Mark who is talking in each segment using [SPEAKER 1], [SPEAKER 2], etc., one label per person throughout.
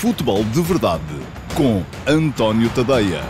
[SPEAKER 1] Futebol de Verdade com António Tadeia.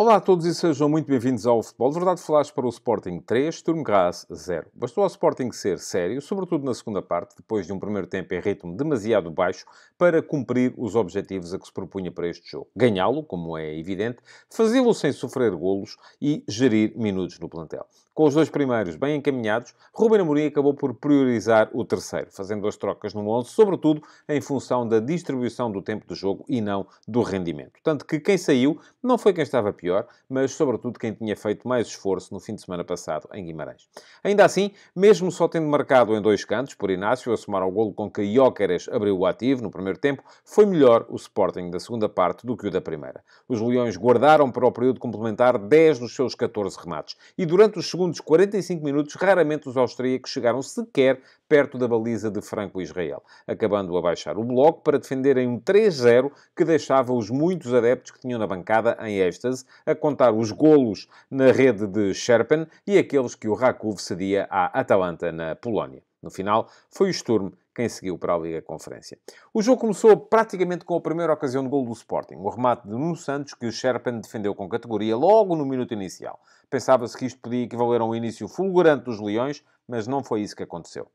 [SPEAKER 1] Olá a todos e sejam muito bem-vindos ao Futebol de Verdade Flash para o Sporting 3, Turmgras 0. Bastou ao Sporting ser sério, sobretudo na segunda parte, depois de um primeiro tempo em ritmo demasiado baixo, para cumprir os objetivos a que se propunha para este jogo. Ganhá-lo, como é evidente, fazê-lo sem sofrer golos e gerir minutos no plantel. Com os dois primeiros bem encaminhados, Ruben Amorim acabou por priorizar o terceiro, fazendo as trocas no 11, sobretudo em função da distribuição do tempo de jogo e não do rendimento. Tanto que quem saiu não foi quem estava pior, pior, mas sobretudo quem tinha feito mais esforço no fim de semana passado em Guimarães. Ainda assim, mesmo só tendo marcado em dois cantos, por Inácio a somar ao golo com que Jóqueres abriu o ativo no primeiro tempo, foi melhor o Sporting da segunda parte do que o da primeira. Os Leões guardaram para o período complementar 10 dos seus 14 remates e durante os segundos 45 minutos raramente os austríacos chegaram sequer perto da baliza de Franco Israel, acabando a baixar o bloco para defenderem um 3-0 que deixava os muitos adeptos que tinham na bancada em êxtase, a contar os golos na rede de Sherpen e aqueles que o Rakov cedia à Atalanta na Polónia. No final, foi o Sturm quem seguiu para a Liga Conferência. O jogo começou praticamente com a primeira ocasião de gol do Sporting, o remate de Nuno Santos que o Sherpen defendeu com categoria logo no minuto inicial. Pensava-se que isto podia equivaler a um início fulgurante dos Leões, mas não foi isso que aconteceu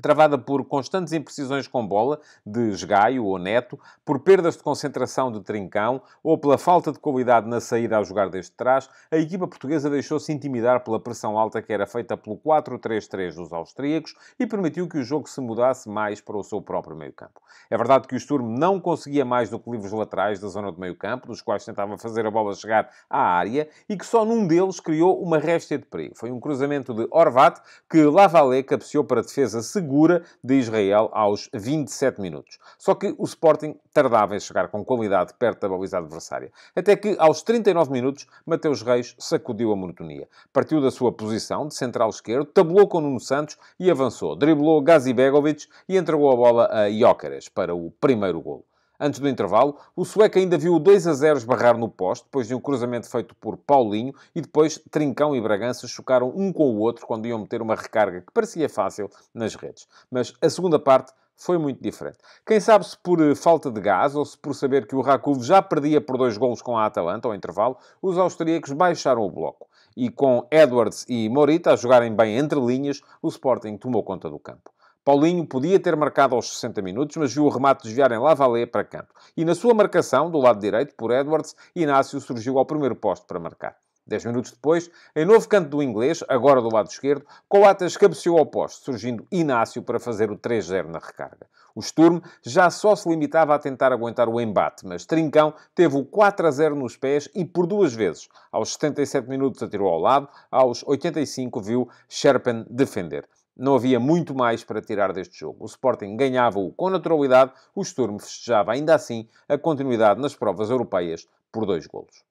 [SPEAKER 1] travada por constantes imprecisões com bola, de esgaio ou neto, por perdas de concentração de trincão ou pela falta de qualidade na saída a jogar desde trás, a equipa portuguesa deixou-se intimidar pela pressão alta que era feita pelo 4-3-3 dos austríacos e permitiu que o jogo se mudasse mais para o seu próprio meio-campo. É verdade que o Sturm não conseguia mais do que livros laterais da zona de meio-campo, dos quais tentava fazer a bola chegar à área, e que só num deles criou uma réstia de perigo. Foi um cruzamento de Orvat que Lavalé cabeceou para a defesa segura segura de Israel aos 27 minutos. Só que o Sporting tardava em chegar com qualidade perto da baliza adversária. Até que, aos 39 minutos, Mateus Reis sacudiu a monotonia. Partiu da sua posição de central esquerdo, tabulou com Nuno Santos e avançou. Driblou Begovic e entregou a bola a Jóqueres para o primeiro golo. Antes do intervalo, o sueco ainda viu o 2 a 0 esbarrar no poste, depois de um cruzamento feito por Paulinho, e depois Trincão e Bragança chocaram um com o outro quando iam meter uma recarga que parecia fácil nas redes. Mas a segunda parte foi muito diferente. Quem sabe se por eh, falta de gás ou se por saber que o Rakov já perdia por dois golos com a Atalanta ao intervalo, os austríacos baixaram o bloco. E com Edwards e Morita a jogarem bem entre linhas, o Sporting tomou conta do campo. Paulinho podia ter marcado aos 60 minutos, mas viu o remate desviar em Lavalé para canto. E na sua marcação, do lado direito, por Edwards, Inácio surgiu ao primeiro posto para marcar. Dez minutos depois, em novo canto do inglês, agora do lado esquerdo, Coates cabeceou ao poste, surgindo Inácio para fazer o 3-0 na recarga. O Sturm já só se limitava a tentar aguentar o embate, mas Trincão teve o 4-0 nos pés e por duas vezes. Aos 77 minutos atirou ao lado, aos 85 viu Sherpen defender não havia muito mais para tirar deste jogo. O Sporting ganhava-o com naturalidade, o Sturm festejava ainda assim a continuidade nas provas europeias por dois golos.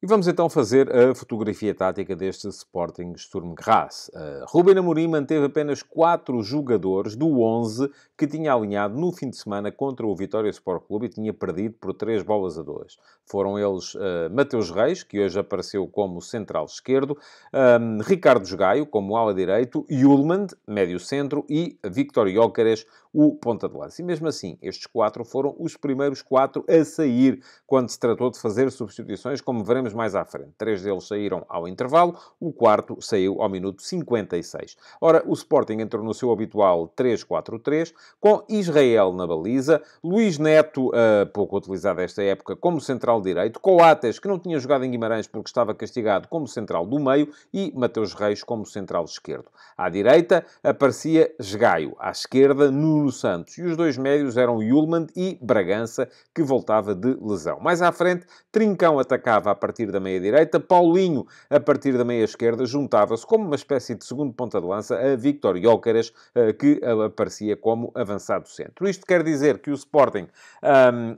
[SPEAKER 1] E vamos então fazer a fotografia tática deste Sporting Sturm Graz. Uh, Ruben Amorim manteve apenas quatro jogadores do 11 que tinha alinhado no fim de semana contra o Vitória Sport Clube e tinha perdido por três bolas a dois. Foram eles uh, Mateus Reis, que hoje apareceu como central esquerdo, um, ehm, Ricardo Gaio como ala direito, Yulmand, médio centro, e Victor Jóqueres, o ponta de lança. E mesmo assim, estes quatro foram os primeiros quatro a sair quando se tratou de fazer substituições, como veremos mais à frente. Três deles saíram ao intervalo, o quarto saiu ao minuto 56. Ora, o Sporting entrou no seu habitual 3-4-3, com Israel na baliza, Luís Neto, uh, pouco utilizado esta época, como central direito, Coates, que não tinha jogado em Guimarães porque estava castigado, como central do meio, e Mateus Reis como central esquerdo. À direita aparecia Esgaio, à esquerda Nuno Nuno Santos e os dois médios eram Yulman e Bragança, que voltava de lesão. Mais à frente, Trincão atacava a partir da meia-direita, Paulinho, a partir da meia-esquerda, juntava-se como uma espécie de segundo ponta-de-lança a Victor Jóqueras, eh, que aparecia como avançado centro. Isto quer dizer que o Sporting... Um,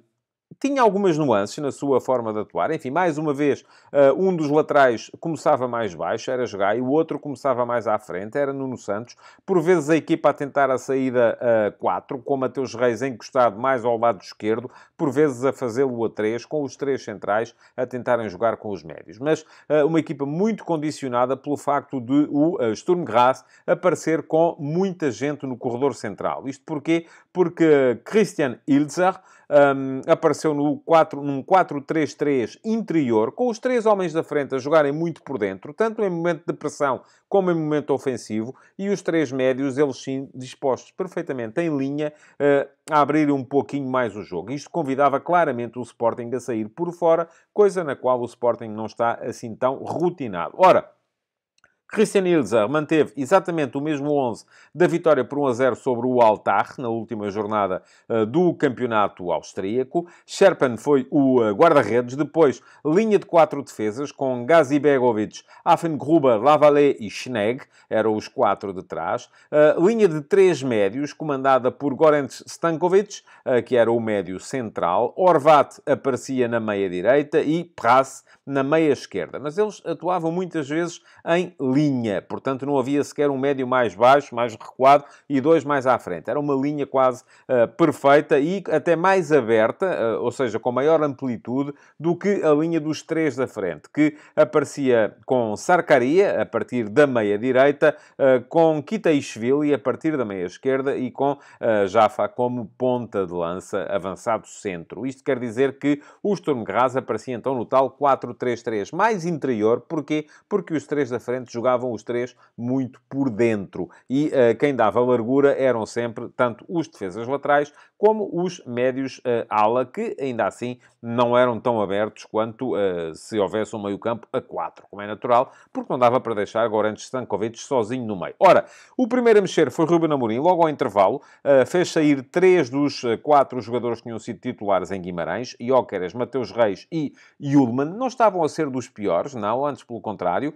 [SPEAKER 1] tinha algumas nuances na sua forma de atuar. Enfim, mais uma vez, eh, um dos laterais começava mais baixo, era jogar, e o outro começava mais à frente, era Nuno Santos. Por vezes a equipa a tentar a saída eh, a 4, com Mateus Reis encostado mais ao lado esquerdo, por vezes a fazê-lo a 3, com os três centrais a tentarem jogar com os médios. Mas eh, uma equipa muito condicionada pelo facto de o Sturm Graz aparecer com muita gente no corredor central. Isto porquê? porque Christian Ilzer um, apareceu no 4, num 4-3-3 interior, com os três homens da frente a jogarem muito por dentro, tanto em momento de pressão como em momento ofensivo, e os três médios, eles sim, dispostos perfeitamente em linha uh, a abrir um pouquinho mais o jogo. Isto convidava claramente o Sporting a sair por fora, coisa na qual o Sporting não está assim tão rotinado. Ora, Christian Ilzer manteve exatamente o mesmo 11 da vitória por 1 a 0 sobre o Altar, na última jornada uh, do campeonato austríaco. Sherpen foi o uh, guarda-redes. Depois, linha de quatro defesas, com Gazi Begovic, Affengruber, Lavalé e Schneeg eram os quatro de trás. Uh, linha de três médios, comandada por Gorenc Stankovic, que era o médio central. Orvat aparecia na meia-direita e Prass na meia-esquerda. Mas eles atuavam muitas vezes em linha linha, portanto não havia sequer um médio mais baixo, mais recuado e dois mais à frente. Era uma linha quase uh, perfeita e até mais aberta, uh, ou seja, com maior amplitude do que a linha dos três da frente, que aparecia com Sarkaria a partir da meia direita, uh, com Kitaishvili a partir da meia esquerda e com Jaffa como ponta de lança avançado centro. Isto quer dizer que o Sturm Graz aparecia então no tal 4-3-3, mais interior, porquê? Porque os três da frente jogavam jogavam os três muito por dentro. E uh, quem dava largura eram sempre tanto os defesas laterais como os médios uh, ala, que ainda assim não eram tão abertos quanto uh, se houvesse um meio-campo a quatro, como é natural, porque não dava para deixar Goran Stankovic sozinho no meio. Ora, o primeiro a mexer foi Ruben Amorim, logo ao intervalo, fez sair três dos quatro jogadores que tinham sido titulares em Guimarães, Jóqueres, Mateus Reis e Yulman, não estavam a ser dos piores, não, antes pelo contrário,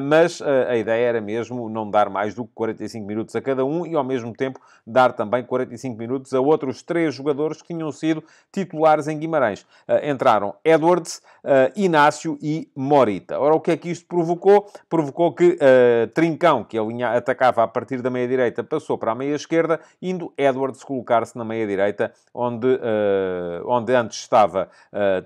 [SPEAKER 1] mas a ideia era mesmo não dar mais do que 45 minutos a cada um e, ao mesmo tempo, dar também 45 minutos a outros três jogadores que tinham sido titulares em Guimarães. Ah, entraram Edwards, eh, Inácio e Morita. Ora, o que é que isto provocou? Provocou que eh, Trincão, que a linha atacava a partir da meia-direita, passou para a meia-esquerda, indo Edwards colocar-se na meia-direita, onde, eh, onde antes estava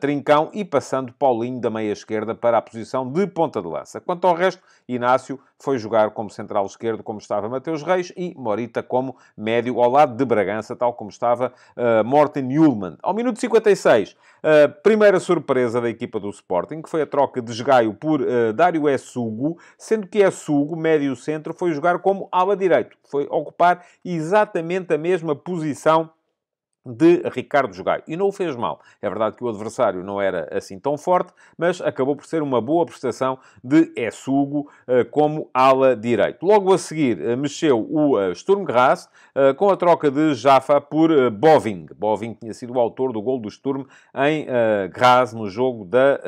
[SPEAKER 1] Trincão, e passando Paulinho da meia-esquerda para a posição de ponta de lança. Quanto ao resto, Inácio foi jogar como central esquerdo, como estava Mateus Reis, e Morita como médio ao lado de Bragança, tal como estava uh, Morten Ullmann. Ao minuto 56, uh, primeira surpresa da equipe equipa do Sporting, que foi a troca de Esgaio por uh, Dário Ésugo sendo que Ésugo médio centro, foi jogar como ala direito. Foi ocupar exatamente a mesma posição de Ricardo Jogai. E não o fez mal. É verdade que o adversário não era assim tão forte, mas acabou por ser uma boa prestação de Essugo eh, como ala direito. Logo a seguir, eh, mexeu o eh, Sturm Graz com a troca de Jaffa por Boving. Boving tinha sido o autor do gol do Sturm em Graz no jogo da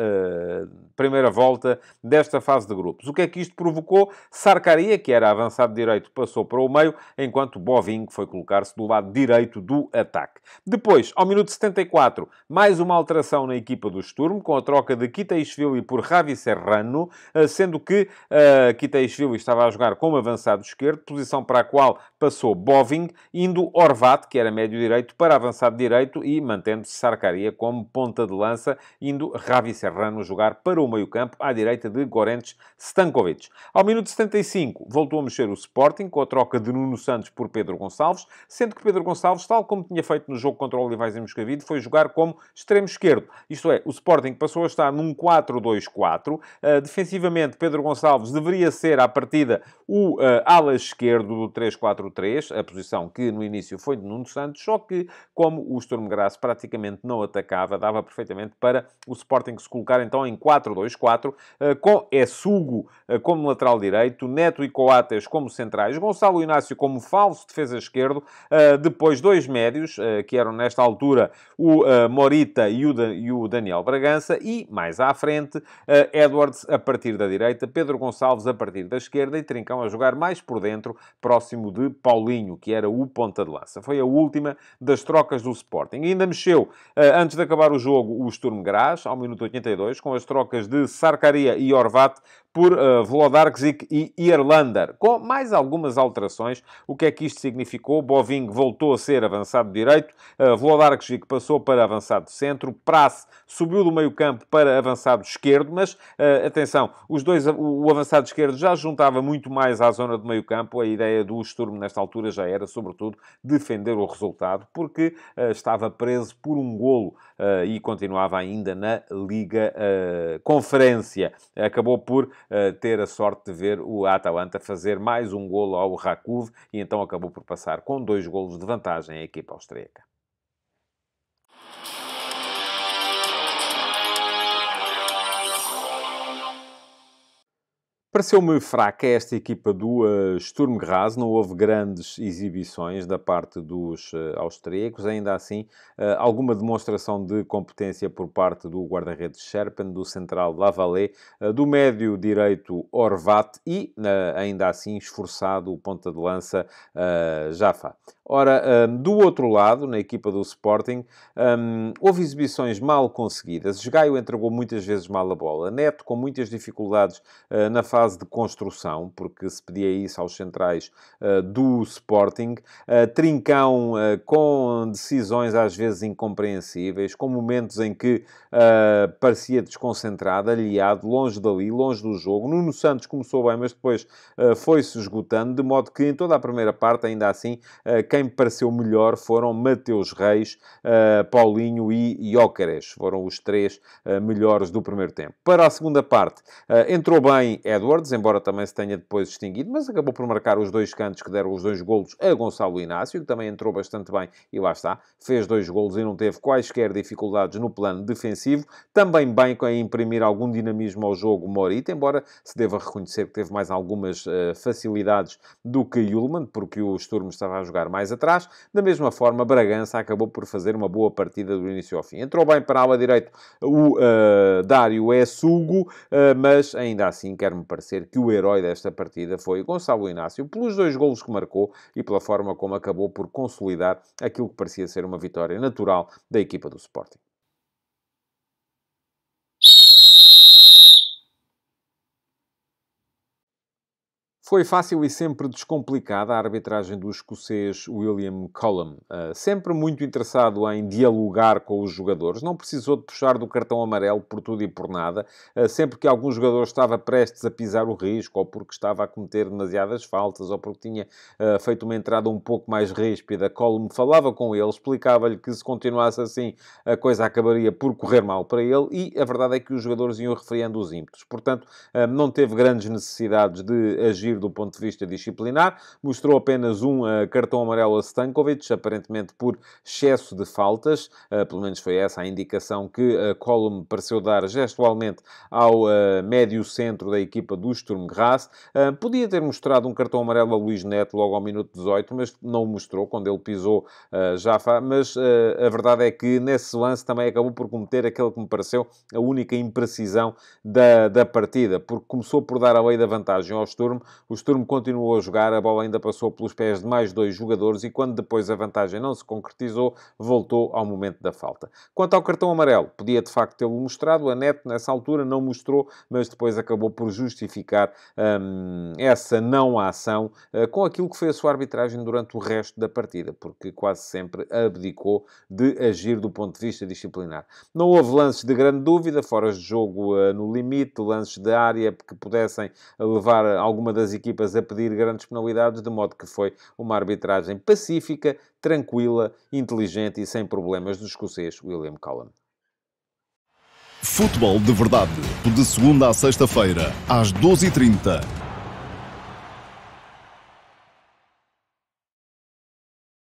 [SPEAKER 1] primeira volta desta fase de grupos. O que é que isto provocou? Sarcaria, que era avançado direito, passou para o meio, enquanto Boving foi colocar-se do lado direito do ataque. Depois, ao minuto 74, mais uma alteração na equipa do Sturm, com a troca de Kitaishvili por Ravi Serrano, eh, sendo que uh, eh, Kitaishvili estava a jogar como avançado esquerdo, posição para a qual passou Boving, indo Orvat, que era médio direito, para avançado direito e mantendo-se Sarcaria como ponta de lança, indo Ravi Serrano jogar para o meio-campo à direita de Gorentes Stankovic. Ao minuto 75, voltou a mexer o Sporting, com a troca de Nuno Santos por Pedro Gonçalves, sendo que Pedro Gonçalves, tal como tinha feito nos jogo contra o Olivais e Moscavide foi jogar como extremo esquerdo. Isto é, o Sporting passou a estar num 4-2-4. Uh, ah, defensivamente, Pedro Gonçalves deveria ser, à partida, o uh, ala esquerdo do 3-4-3, a posição que no início foi de Nuno Santos, só que, como o Sturm Graz praticamente não atacava, dava perfeitamente para o Sporting se colocar então em 4-2-4, uh, ah, com Essugo como lateral direito, Neto e Coates como centrais, Gonçalo Inácio como falso defesa esquerdo, depois dois médios, que eram nesta altura o eh, Morita e o, e o Daniel Bragança, e mais à frente, eh, Edwards a partir da direita, Pedro Gonçalves a partir da esquerda e Trincão a jogar mais por dentro, próximo de Paulinho, que era o ponta de lança. Foi a última das trocas do Sporting. E ainda mexeu, eh, antes de acabar o jogo, o Sturm Graz, ao minuto 82, com as trocas de Sarkaria e Orvat por uh, Vlodarczyk e Irlander, com mais algumas alterações. O que é que isto significou? Boving voltou a ser avançado direito, direito. Uh, que passou para avançado centro. Prasse subiu do meio campo para avançado esquerdo, mas, ah, atenção, os dois, o avançado esquerdo já juntava muito mais à zona do meio campo. A ideia do Sturm, nesta altura, já era, sobretudo, defender o resultado, porque ah, estava preso por um golo ah, e continuava ainda na Liga Conferência. Acabou por ter a sorte de ver o Atalanta fazer mais um golo ao Rakov e então acabou por passar com dois golos de vantagem a equipa austríaca. Pareceu-me fraca esta equipa do uh, eh, Sturm Graz, não houve grandes exibições da parte dos uh, austríacos, ainda assim, uh, alguma demonstração de competência por parte do guarda-redes Sherpen, do central Lavalle, uh, do médio direito Orvat e, ainda assim, esforçado o ponta de lança Jaffa. Ora, do outro lado, na equipa do Sporting, houve exibições mal conseguidas. Gaio entregou muitas vezes mal a bola. Neto, com muitas dificuldades ah, na fase de construção, porque se pedia isso aos centrais ah, do Sporting. Ah, Trincão, com decisões às vezes incompreensíveis, com momentos em que parecia desconcentrado, aliado, longe dali, longe do jogo. Nuno Santos começou bem, mas depois foi-se esgotando, de modo que em toda a primeira parte, ainda assim, quem quem me pareceu melhor foram Mateus Reis, eh, Paulinho e Jócares. Foram os três eh, melhores do primeiro tempo. Para a segunda parte, eh, entrou bem Edwards, embora também se tenha depois extinguido, mas acabou por marcar os dois cantos que deram os dois golos a Gonçalo Inácio, que também entrou bastante bem e lá está, fez dois golos e não teve quaisquer dificuldades no plano defensivo. Também bem com a imprimir algum dinamismo ao jogo Morita, embora se deva reconhecer que teve mais algumas facilidades do que Yulman, porque o Sturm estava a jogar mais mais atrás. Da mesma forma, Bragança acabou por fazer uma boa partida do início ao fim. Entrou bem para a ala direita o uh, Dário é Sugo, uh, mas ainda assim quero me parecer que o herói desta partida foi Gonçalo Inácio, pelos dois golos que marcou e pela forma como acabou por consolidar aquilo que parecia ser uma vitória natural da equipa do Sporting. Foi fácil e sempre descomplicada a arbitragem do escocês William Collum. Ah, sempre muito interessado em dialogar com os jogadores, não precisou de puxar do cartão amarelo por tudo e por nada. Ah, sempre que algum jogador estava prestes a pisar o risco, ou porque estava a cometer demasiadas faltas, ou porque tinha ah, feito uma entrada um pouco mais ríspida, Collum falava com ele, explicava-lhe que se continuasse assim a coisa acabaria por correr mal para ele, e a verdade é que os jogadores iam refriando os ímpetos. Portanto, não teve grandes necessidades de agir do ponto de vista disciplinar, mostrou apenas um uh, cartão amarelo a Stankovic, aparentemente por excesso de faltas, uh, pelo menos foi essa a indicação que uh, Colum pareceu dar gestualmente ao uh, médio centro da equipa do Sturm Graz. podia ter mostrado um cartão amarelo a Luís Neto logo ao minuto 18, mas não o mostrou quando ele pisou Jaffa, mas a verdade é que nesse lance também acabou por cometer aquele que me pareceu a única imprecisão da, da partida, porque começou por dar a lei da vantagem ao Sturm, o Sturm continuou a jogar, a bola ainda passou pelos pés de mais dois jogadores e quando depois a vantagem não se concretizou, voltou ao momento da falta. Quanto ao cartão amarelo, podia de facto tê-lo mostrado, a Neto nessa altura não mostrou, mas depois acabou por justificar hum, essa não ação uh, com aquilo que foi a sua arbitragem durante o resto da partida, porque quase sempre abdicou de agir do ponto de vista disciplinar. Não houve lances de grande dúvida, fora de jogo uh, no limite, lances de área que pudessem levar alguma das equipas a pedir grandes penalidades, de modo que foi uma arbitragem pacífica, tranquila, inteligente e sem problemas do escocês William Cullen. Futebol de Verdade, de segunda a sexta-feira, às 12h30